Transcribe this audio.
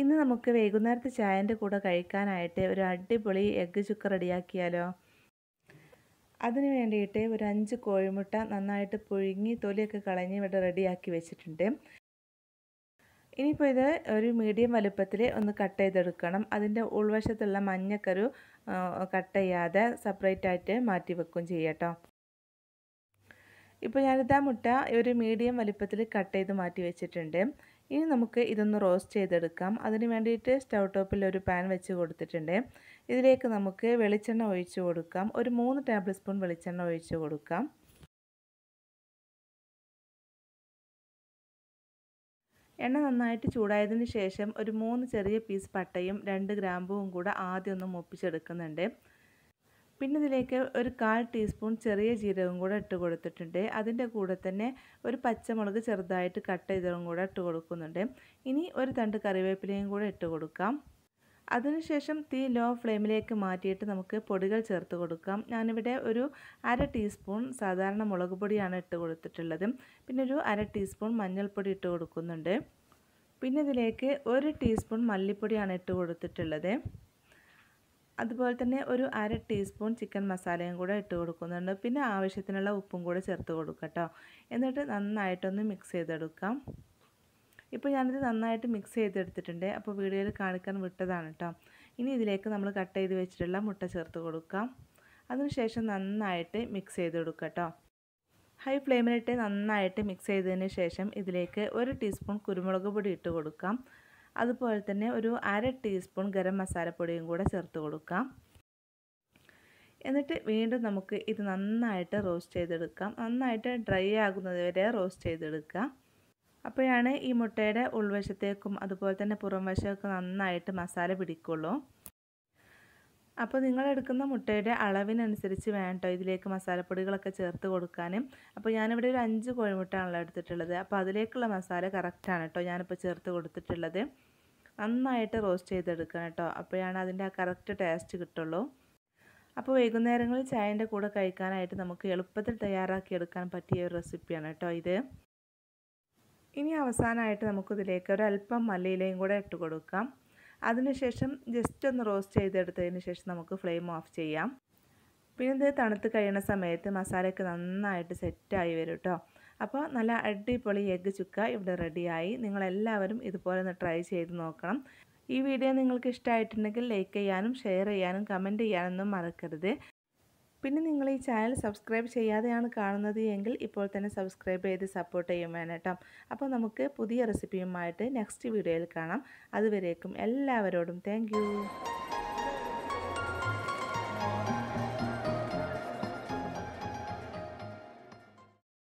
ഇന്ന് നമുക്ക് വൈകുന്നേരത്തെ ചായൻ്റെ കൂടെ കഴിക്കാനായിട്ട് ഒരു അടിപൊളി എഗ്ഗ് ചുക്ക് റെഡിയാക്കിയാലോ അതിന് വേണ്ടിയിട്ട് ഒരു അഞ്ച് കോഴിമുട്ട നന്നായിട്ട് പുഴുങ്ങി തൊലിയൊക്കെ കളഞ്ഞ് ഇവിടെ റെഡിയാക്കി വെച്ചിട്ടുണ്ട് ഇനിയിപ്പോൾ ഇത് ഒരു മീഡിയം വലുപ്പത്തിൽ ഒന്ന് കട്ട് ചെയ്തെടുക്കണം അതിൻ്റെ ഉൾവശത്തുള്ള മഞ്ഞക്കരു കട്ട് ചെയ്യാതെ സെപ്പറേറ്റ് ആയിട്ട് മാറ്റി വെക്കും ചെയ്യട്ടോ ഇപ്പോൾ ഞാനിതാ മുട്ട ഒരു മീഡിയം വലുപ്പത്തിൽ കട്ട് ചെയ്ത് മാറ്റി വെച്ചിട്ടുണ്ട് ഇനി നമുക്ക് ഇതൊന്ന് റോസ്റ്റ് ചെയ്തെടുക്കാം അതിന് വേണ്ടിയിട്ട് സ്റ്റൗ ടോപ്പിൽ ഒരു പാൻ വെച്ച് കൊടുത്തിട്ടുണ്ട് ഇതിലേക്ക് നമുക്ക് വെളിച്ചെണ്ണ ഒഴിച്ച് കൊടുക്കാം ഒരു മൂന്ന് ടേബിൾ സ്പൂൺ വെളിച്ചെണ്ണ ഒഴിച്ച് കൊടുക്കാം എണ്ണ നന്നായിട്ട് ചൂടായതിന് ശേഷം ഒരു മൂന്ന് ചെറിയ പീസ് പട്ടയും രണ്ട് ഗ്രാമ്പുവും കൂടെ ആദ്യം ഒന്ന് മൂപ്പിച്ചെടുക്കുന്നുണ്ട് പിന്നെ ഇതിലേക്ക് ഒരു കാൽ ടീസ്പൂൺ ചെറിയ ജീരകം കൂടെ ഇട്ട് കൊടുത്തിട്ടുണ്ട് അതിൻ്റെ കൂടെ തന്നെ ഒരു പച്ചമുളക് ചെറുതായിട്ട് കട്ട് ചെയ്തതും കൂടെ ഇട്ട് കൊടുക്കുന്നുണ്ട് ഇനി ഒരു തണ്ട് കറിവേപ്പിലയും കൂടെ ഇട്ട് കൊടുക്കാം അതിനുശേഷം തീ ലോ ഫ്ലെയിമിലേക്ക് മാറ്റിയിട്ട് നമുക്ക് പൊടികൾ ചേർത്ത് കൊടുക്കാം ഞാനിവിടെ ഒരു അര ടീസ്പൂൺ സാധാരണ മുളക് പൊടിയാണ് ഇട്ട് കൊടുത്തിട്ടുള്ളത് പിന്നെ ഒരു അര ടീസ്പൂൺ മഞ്ഞൾപ്പൊടി ഇട്ട് കൊടുക്കുന്നുണ്ട് പിന്നെ ഇതിലേക്ക് ഒരു ടീസ്പൂൺ മല്ലിപ്പൊടിയാണ് ഇട്ട് കൊടുത്തിട്ടുള്ളത് അതുപോലെ തന്നെ ഒരു അര ടീസ്പൂൺ ചിക്കൻ മസാലയും കൂടെ ഇട്ട് കൊടുക്കുന്നുണ്ട് പിന്നെ ആവശ്യത്തിനുള്ള ഉപ്പും കൂടെ ചേർത്ത് കൊടുക്കാം കേട്ടോ എന്നിട്ട് നന്നായിട്ടൊന്ന് മിക്സ് ചെയ്തെടുക്കാം ഇപ്പോൾ ഞാനിത് നന്നായിട്ട് മിക്സ് ചെയ്തെടുത്തിട്ടുണ്ട് അപ്പോൾ വീഡിയോയിൽ കാണിക്കാൻ വിട്ടതാണ് കേട്ടോ ഇനി ഇതിലേക്ക് നമ്മൾ കട്ട് ചെയ്ത് വെച്ചിട്ടുള്ള മുട്ട ചേർത്ത് കൊടുക്കാം അതിനുശേഷം നന്നായിട്ട് മിക്സ് ചെയ്ത് കൊടുക്കുക കേട്ടോ ഹൈ ഫ്ലെയിമിലിട്ട് നന്നായിട്ട് മിക്സ് ചെയ്തതിന് ശേഷം ഇതിലേക്ക് ഒരു ടീസ്പൂൺ കുരുമുളക് പൊടി ഇട്ട് കൊടുക്കാം അതുപോലെ തന്നെ ഒരു അര ടീസ്പൂൺ ഗരം മസാലപ്പൊടിയും കൂടെ ചേർത്ത് കൊടുക്കാം എന്നിട്ട് വീണ്ടും നമുക്ക് ഇത് നന്നായിട്ട് റോസ്റ്റ് ചെയ്തെടുക്കാം നന്നായിട്ട് ഡ്രൈ ആകുന്നത് വരെ റോസ്റ്റ് ചെയ്തെടുക്കാം അപ്പോഴാണ് ഈ മുട്ടയുടെ ഉൾവശത്തേക്കും അതുപോലെ തന്നെ പുറംവശമൊക്കെ നന്നായിട്ട് മസാല പിടിക്കുള്ളൂ അപ്പോൾ നിങ്ങളെടുക്കുന്ന മുട്ടയുടെ അളവിനനുസരിച്ച് വേണ്ടോ ഇതിലേക്ക് മസാലപ്പൊടികളൊക്കെ ചേർത്ത് കൊടുക്കാനും അപ്പോൾ ഞാനിവിടെ ഒരു അഞ്ച് കോഴിമുട്ടയാണല്ലോ എടുത്തിട്ടുള്ളത് അപ്പോൾ അതിലേക്കുള്ള മസാല കറക്റ്റാണ് കേട്ടോ ഞാനിപ്പോൾ ചേർത്ത് കൊടുത്തിട്ടുള്ളത് നന്നായിട്ട് റോസ്റ്റ് ചെയ്തെടുക്കണം കേട്ടോ അപ്പോഴാണ് അതിൻ്റെ ആ കറക്റ്റ് ടേസ്റ്റ് കിട്ടുള്ളൂ അപ്പോൾ വൈകുന്നേരങ്ങളിൽ ചായൻ്റെ കൂടെ കഴിക്കാനായിട്ട് നമുക്ക് എളുപ്പത്തിൽ തയ്യാറാക്കി എടുക്കാൻ പറ്റിയ ഒരു റെസിപ്പിയാണ് കേട്ടോ ഇത് ഇനി അവസാനമായിട്ട് നമുക്കിതിലേക്ക് ഒരല്പം മല്ലിയിലയും കൂടെ ഇട്ട് കൊടുക്കാം അതിനുശേഷം ജസ്റ്റ് ഒന്ന് റോസ്റ്റ് ചെയ്തെടുത്തതിന് ശേഷം നമുക്ക് ഫ്ലെയിം ഓഫ് ചെയ്യാം പിന്നെ ഇത് തണുത്ത് കഴിയുന്ന സമയത്ത് മസാലയൊക്കെ നന്നായിട്ട് സെറ്റായി വരും കേട്ടോ അപ്പോൾ നല്ല അടിപൊളി എഗ്ഗ് ചുക്ക ഇവിടെ റെഡിയായി നിങ്ങളെല്ലാവരും ഇതുപോലെ ഒന്ന് ട്രൈ ചെയ്ത് നോക്കണം ഈ വീഡിയോ നിങ്ങൾക്ക് ഇഷ്ടമായിട്ടുണ്ടെങ്കിൽ ലൈക്ക് ചെയ്യാനും ഷെയർ ചെയ്യാനും കമൻറ്റ് ചെയ്യാനൊന്നും മറക്കരുത് പിന്നെ നിങ്ങൾ ഈ ചാനൽ സബ്സ്ക്രൈബ് ചെയ്യാതെയാണ് കാണുന്നത് എങ്കിൽ ഇപ്പോൾ തന്നെ സബ്സ്ക്രൈബ് ചെയ്ത് സപ്പോർട്ട് ചെയ്യും വേണേട്ടോ അപ്പോൾ നമുക്ക് പുതിയ റെസിപ്പിയുമായിട്ട് നെക്സ്റ്റ് വീഡിയോയിൽ കാണാം അതുവരേക്കും എല്ലാവരോടും താങ്ക്